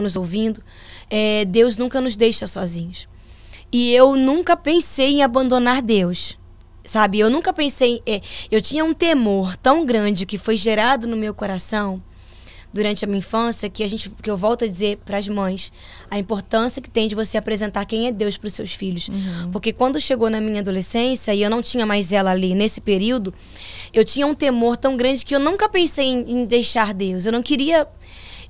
nos ouvindo, é, Deus nunca nos deixa sozinhos. E eu nunca pensei em abandonar Deus. Sabe, eu nunca pensei. É, eu tinha um temor tão grande que foi gerado no meu coração durante a minha infância que a gente que eu volto a dizer para as mães a importância que tem de você apresentar quem é Deus para os seus filhos uhum. porque quando chegou na minha adolescência e eu não tinha mais ela ali nesse período eu tinha um temor tão grande que eu nunca pensei em, em deixar Deus eu não queria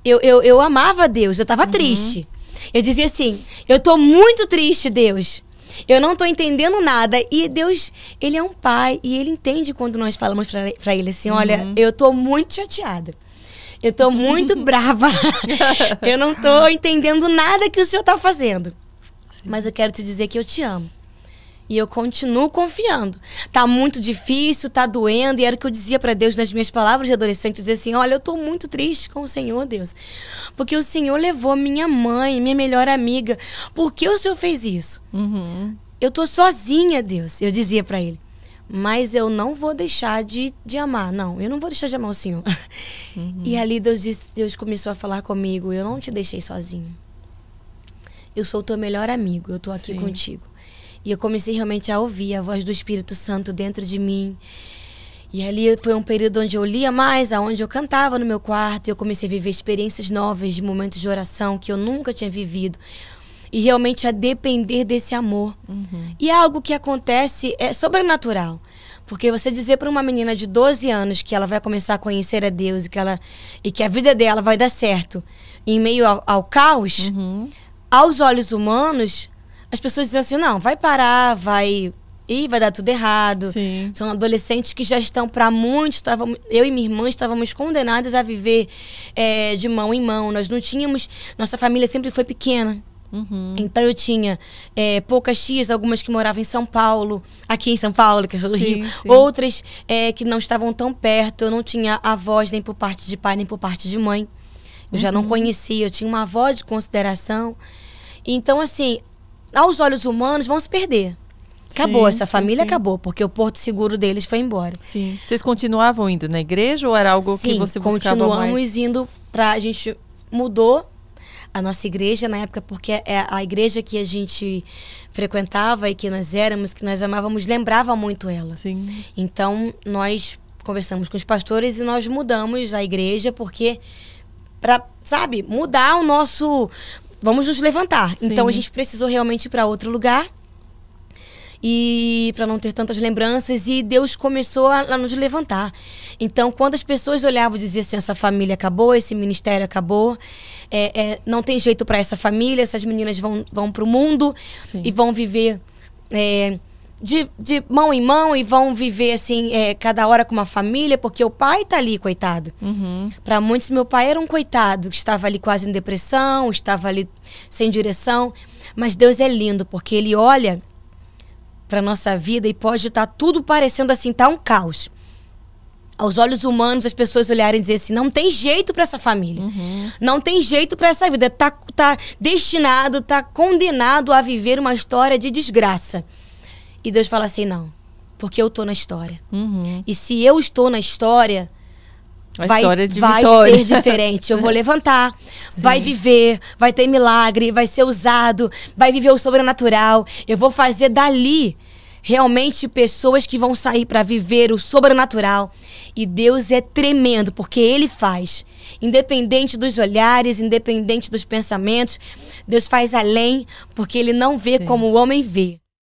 eu, eu, eu amava Deus, eu estava uhum. triste. Eu dizia assim: eu tô muito triste, Deus. Eu não tô entendendo nada. E Deus, ele é um pai e ele entende quando nós falamos para ele assim: olha, uhum. eu tô muito chateada. Eu tô muito brava. eu não tô entendendo nada que o senhor tá fazendo. Mas eu quero te dizer que eu te amo. E eu continuo confiando. Tá muito difícil, tá doendo. E era o que eu dizia para Deus nas minhas palavras de adolescente. Eu dizia assim, olha, eu tô muito triste com o Senhor, Deus. Porque o Senhor levou minha mãe, minha melhor amiga. Por que o Senhor fez isso? Uhum. Eu tô sozinha, Deus. Eu dizia para ele. Mas eu não vou deixar de, de amar. Não, eu não vou deixar de amar o Senhor. Uhum. E ali Deus, disse, Deus começou a falar comigo. Eu não te deixei sozinho. Eu sou o teu melhor amigo. Eu tô aqui Sim. contigo. E eu comecei realmente a ouvir a voz do Espírito Santo dentro de mim. E ali foi um período onde eu lia mais, aonde eu cantava no meu quarto, e eu comecei a viver experiências novas, de momentos de oração que eu nunca tinha vivido. E realmente a depender desse amor. Uhum. E é algo que acontece é sobrenatural. Porque você dizer para uma menina de 12 anos que ela vai começar a conhecer a Deus e que, ela, e que a vida dela vai dar certo em meio ao, ao caos, uhum. aos olhos humanos, as pessoas dizem assim: não, vai parar, vai. Ih, vai dar tudo errado. Sim. São adolescentes que já estão, para muitos, eu e minha irmã estávamos condenadas a viver é, de mão em mão. Nós não tínhamos. Nossa família sempre foi pequena. Uhum. Então eu tinha é, poucas tias, algumas que moravam em São Paulo, aqui em São Paulo, que é sou do sim, Rio, sim. outras é, que não estavam tão perto. Eu não tinha avós nem por parte de pai, nem por parte de mãe. Eu uhum. já não uhum. conhecia, eu tinha uma avó de consideração. Então, assim, aos olhos humanos, vão se perder. Acabou, sim, essa família sim, sim. acabou, porque o porto seguro deles foi embora. Sim. Vocês continuavam indo na igreja ou era algo que você buscava continuamos mais? indo para a gente mudou a nossa igreja na época porque é a igreja que a gente frequentava e que nós éramos, que nós amávamos, lembrava muito ela. Sim. Então, nós conversamos com os pastores e nós mudamos a igreja porque para sabe mudar o nosso vamos nos levantar. Sim. Então a gente precisou realmente ir para outro lugar e para não ter tantas lembranças e Deus começou a, a, nos levantar. Então, quando as pessoas olhavam e diziam assim, essa família acabou, esse ministério acabou, é, é, não tem jeito para essa família, essas meninas vão, vão para o mundo Sim. e vão viver é, de, de mão em mão e vão viver assim, é, cada hora com uma família, porque o pai tá ali, coitado. Uhum. Para muitos, meu pai era um coitado, que estava ali quase em depressão, estava ali sem direção. Mas Deus é lindo, porque ele olha para nossa vida e pode estar tá tudo parecendo assim, tá um caos. Aos olhos humanos, as pessoas olharem e dizer assim: não tem jeito para essa família, uhum. não tem jeito para essa vida, tá, tá destinado, tá condenado a viver uma história de desgraça. E Deus fala assim: não, porque eu tô na história. Uhum. E se eu estou na história, a vai, vai ser diferente. Eu vou levantar, Sim. vai viver, vai ter milagre, vai ser usado, vai viver o sobrenatural. Eu vou fazer dali realmente pessoas que vão sair para viver o sobrenatural. E Deus é tremendo, porque Ele faz. Independente dos olhares, independente dos pensamentos, Deus faz além, porque Ele não vê Sim. como o homem vê.